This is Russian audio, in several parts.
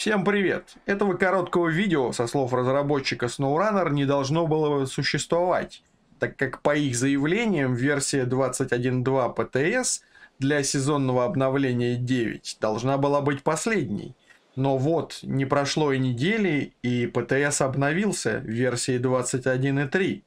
Всем привет! Этого короткого видео, со слов разработчика SnowRunner, не должно было существовать, так как по их заявлениям версия 21.2 ПТС для сезонного обновления 9 должна была быть последней. Но вот, не прошло и недели, и ПТС обновился в версии 21.3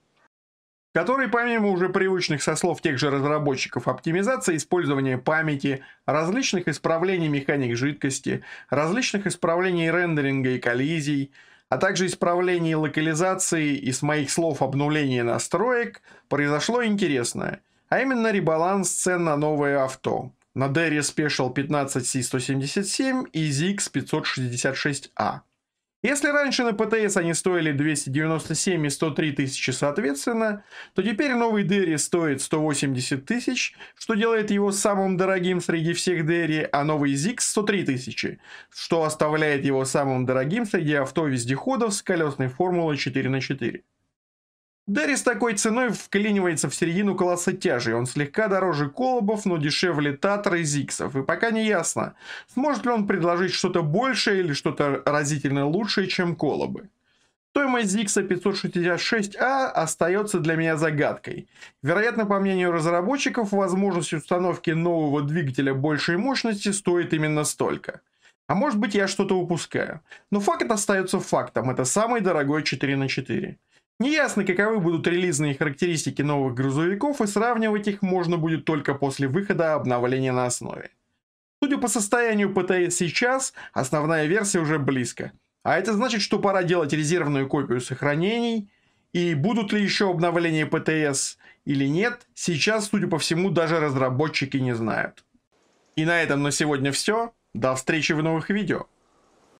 который помимо уже привычных со слов тех же разработчиков оптимизация использования памяти, различных исправлений механик жидкости, различных исправлений рендеринга и коллизий, а также исправлений локализации и, с моих слов, обнуления настроек, произошло интересное, а именно ребаланс цен на новое авто. На Derry Special 15C177 и ZX 566A. Если раньше на ПТС они стоили 297 и 103 тысячи соответственно, то теперь новый Дерри стоит 180 тысяч, что делает его самым дорогим среди всех Дерри, а новый Зикс 103 тысячи, что оставляет его самым дорогим среди авто-вездеходов с колесной формулой 4 на 4 Дарис такой ценой вклинивается в середину класса тяжей. Он слегка дороже колобов, но дешевле татр и зиксов. И пока не ясно, сможет ли он предложить что-то большее или что-то разительно лучшее, чем колобы. Стоимость Зикса 566А остается для меня загадкой. Вероятно, по мнению разработчиков, возможность установки нового двигателя большей мощности стоит именно столько. А может быть я что-то упускаю. Но факт остается фактом, это самый дорогой 4 на 4 Неясно, каковы будут релизные характеристики новых грузовиков, и сравнивать их можно будет только после выхода обновления на основе. Судя по состоянию ПТС сейчас, основная версия уже близко. А это значит, что пора делать резервную копию сохранений, и будут ли еще обновления ПТС или нет, сейчас, судя по всему, даже разработчики не знают. И на этом на сегодня все. До встречи в новых видео.